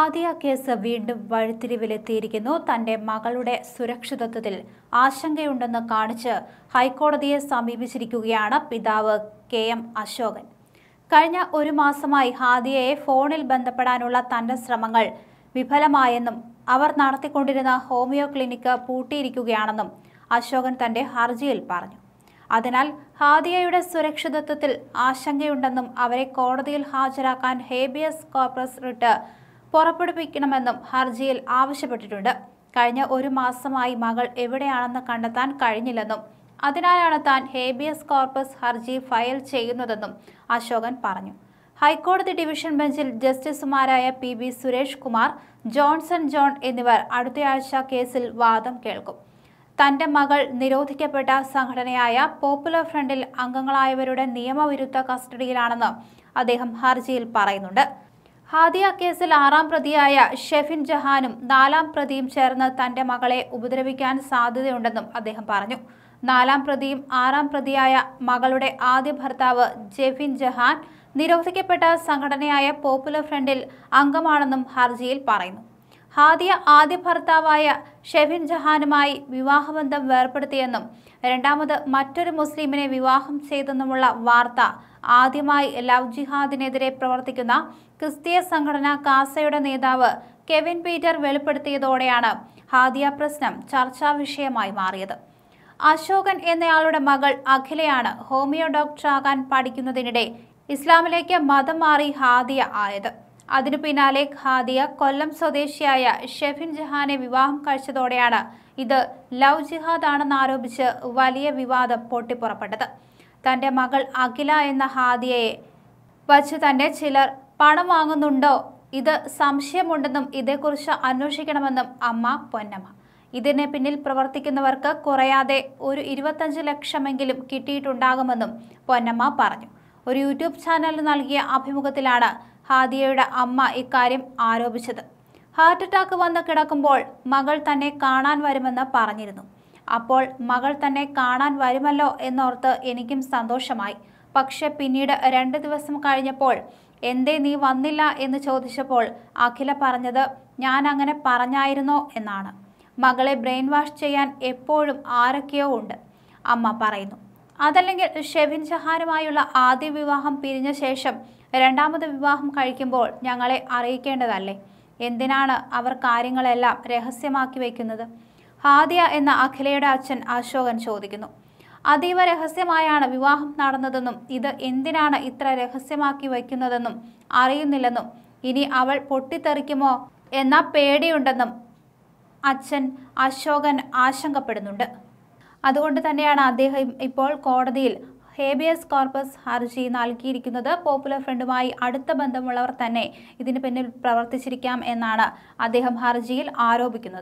ആദ്യ കേസ് വീണ്ടും വഴിത്തിരിവിലെത്തിയിരിക്കുന്നു തന്റെ മകളുടെ സുരക്ഷിതത്വത്തിൽ ആശങ്കയുണ്ടെന്ന് കാണിച്ച് ഹൈക്കോടതിയെ സമീപിച്ചിരിക്കുകയാണ് പിതാവ് കെ എം അശോകൻ കഴിഞ്ഞ ഒരു മാസമായി ഹാദിയയെ ഫോണിൽ ബന്ധപ്പെടാനുള്ള തന്റെ ശ്രമങ്ങൾ വിഫലമായെന്നും അവർ നടത്തിക്കൊണ്ടിരുന്ന ഹോമിയോ ക്ലിനിക്ക് പൂട്ടിയിരിക്കുകയാണെന്നും അശോകൻ തന്റെ ഹർജിയിൽ പറഞ്ഞു അതിനാൽ ഹാദിയയുടെ സുരക്ഷിതത്വത്തിൽ ആശങ്കയുണ്ടെന്നും അവരെ കോടതിയിൽ ഹാജരാക്കാൻ ഹേബിയസ് കോർപ്പസ് റിട്ട് പുറപ്പെടുവിക്കണമെന്നും ഹർജിയിൽ ആവശ്യപ്പെട്ടിട്ടുണ്ട് കഴിഞ്ഞ ഒരു മാസമായി മകൾ എവിടെയാണെന്ന് കണ്ടെത്താൻ കഴിഞ്ഞില്ലെന്നും അതിനാലാണ് താൻ ഹേബിയസ് കോർപ്പസ് ഹർജി ഫയൽ ചെയ്യുന്നതെന്നും അശോകൻ പറഞ്ഞു ഹൈക്കോടതി ഡിവിഷൻ ബെഞ്ചിൽ ജസ്റ്റിസുമാരായ P B Suresh Kumar Johnson John എന്നിവർ അടുത്തയാഴ്ച കേസിൽ വാദം കേൾക്കും തന്റെ മകൾ നിരോധിക്കപ്പെട്ട സംഘടനയായ പോപ്പുലർ ഫ്രണ്ടിൽ അംഗങ്ങളായവരുടെ നിയമവിരുദ്ധ കസ്റ്റഡിയിലാണെന്ന് അദ്ദേഹം ഹർജിയിൽ പറയുന്നുണ്ട് ഹാദിയ കേസിൽ ആറാം പ്രതിയായ ഷെഫിൻ ജഹാനും നാലാം പ്രതിയും ചേർന്ന് തന്റെ മകളെ ഉപദ്രവിക്കാൻ സാധ്യതയുണ്ടെന്നും അദ്ദേഹം പറഞ്ഞു നാലാം പ്രതിയും ആറാം പ്രതിയായ മകളുടെ ആദ്യ ഭർത്താവ് ജെഫിൻ ജഹാൻ നിരോധിക്കപ്പെട്ട സംഘടനയായ പോപ്പുലർ ഫ്രണ്ടിൽ അംഗമാണെന്നും ഹർജിയിൽ പറയുന്നു ഹാദിയ ആദ്യ ഭർത്താവായ ഷെഫിൻ ജഹാനുമായി വിവാഹബന്ധം വേർപ്പെടുത്തിയെന്നും രണ്ടാമത് മറ്റൊരു മുസ്ലിമിനെ വിവാഹം ചെയ്തെന്നുമുള്ള വാർത്ത ആദ്യമായി ലവ് ജിഹാദിനെതിരെ പ്രവർത്തിക്കുന്ന ക്രിസ്തീയ സംഘടന കാസയുടെ നേതാവ് കെവിൻ പീറ്റർ വെളിപ്പെടുത്തിയതോടെയാണ് ഹാദിയ പ്രശ്നം ചർച്ചാ വിഷയമായി മാറിയത് അശോകൻ എന്നയാളുടെ മകൾ അഖിലയാണ് ഹോമിയോ ഡോക്ടറാകാൻ പഠിക്കുന്നതിനിടെ ഇസ്ലാമിലേക്ക് മതം മാറി ഹാദിയ ആയത് അതിനു പിന്നാലെ ഖാദിയ കൊല്ലം സ്വദേശിയായ ഷെഫിൻ ജഹാനെ വിവാഹം കഴിച്ചതോടെയാണ് ഇത് ലവ് ജിഹാദ് ആണെന്നാരോപിച്ച് വലിയ വിവാദം പൊട്ടിപ്പുറപ്പെട്ടത് തൻ്റെ മകൾ അഖില എന്ന ഹാദിയയെ വച്ച് തന്നെ ചിലർ പണം വാങ്ങുന്നുണ്ടോ ഇത് സംശയമുണ്ടെന്നും ഇതേക്കുറിച്ച് അന്വേഷിക്കണമെന്നും അമ്മ പൊന്നമ്മ ഇതിന് പിന്നിൽ പ്രവർത്തിക്കുന്നവർക്ക് കുറയാതെ ഒരു ഇരുപത്തഞ്ച് ലക്ഷമെങ്കിലും കിട്ടിയിട്ടുണ്ടാകുമെന്നും പൊന്നമ്മ പറഞ്ഞു ഒരു യൂട്യൂബ് ചാനലിന് നൽകിയ അഭിമുഖത്തിലാണ് ഹാദിയയുടെ അമ്മ ഇക്കാര്യം ആരോപിച്ചത് ഹാർട്ട് അറ്റാക്ക് വന്ന് കിടക്കുമ്പോൾ മകൾ തന്നെ കാണാൻ വരുമെന്ന് പറഞ്ഞിരുന്നു അപ്പോൾ മകൾ തന്നെ കാണാൻ വരുമല്ലോ എന്നോർത്ത് എനിക്കും സന്തോഷമായി പക്ഷെ പിന്നീട് രണ്ട് ദിവസം കഴിഞ്ഞപ്പോൾ എന്തേ നീ വന്നില്ല എന്ന് ചോദിച്ചപ്പോൾ അഖില പറഞ്ഞത് ഞാൻ അങ്ങനെ പറഞ്ഞായിരുന്നോ എന്നാണ് മകളെ ബ്രെയിൻ വാഷ് ചെയ്യാൻ എപ്പോഴും ആരൊക്കെയോ ഉണ്ട് അമ്മ പറയുന്നു അതല്ലെങ്കിൽ ഷെബിൻ ഷഹാനുമായുള്ള ആദ്യ വിവാഹം പിരിഞ്ഞ ശേഷം രണ്ടാമത് വിവാഹം കഴിക്കുമ്പോൾ ഞങ്ങളെ അറിയിക്കേണ്ടതല്ലേ എന്തിനാണ് അവർ കാര്യങ്ങളെല്ലാം രഹസ്യമാക്കി വയ്ക്കുന്നത് ഹാദിയ എന്ന അഖിലയുടെ അച്ഛൻ അശോകൻ ചോദിക്കുന്നു അതീവ രഹസ്യമായാണ് വിവാഹം നടന്നതെന്നും ഇത് എന്തിനാണ് ഇത്ര രഹസ്യമാക്കി വയ്ക്കുന്നതെന്നും അറിയുന്നില്ലെന്നും ഇനി അവൾ പൊട്ടിത്തെറിക്കുമോ എന്ന പേടിയുണ്ടെന്നും അച്ഛൻ അശോകൻ ആശങ്കപ്പെടുന്നുണ്ട് അതുകൊണ്ട് തന്നെയാണ് അദ്ദേഹം ഇപ്പോൾ കോടതിയിൽ ഹേബിയസ് കോർപ്പസ് ഹർജി നൽകിയിരിക്കുന്നത് പോപ്പുലർ ഫ്രണ്ടുമായി അടുത്ത ബന്ധമുള്ളവർ തന്നെ ഇതിന് പിന്നിൽ പ്രവർത്തിച്ചിരിക്കാം എന്നാണ് അദ്ദേഹം ഹർജിയിൽ ആരോപിക്കുന്നത്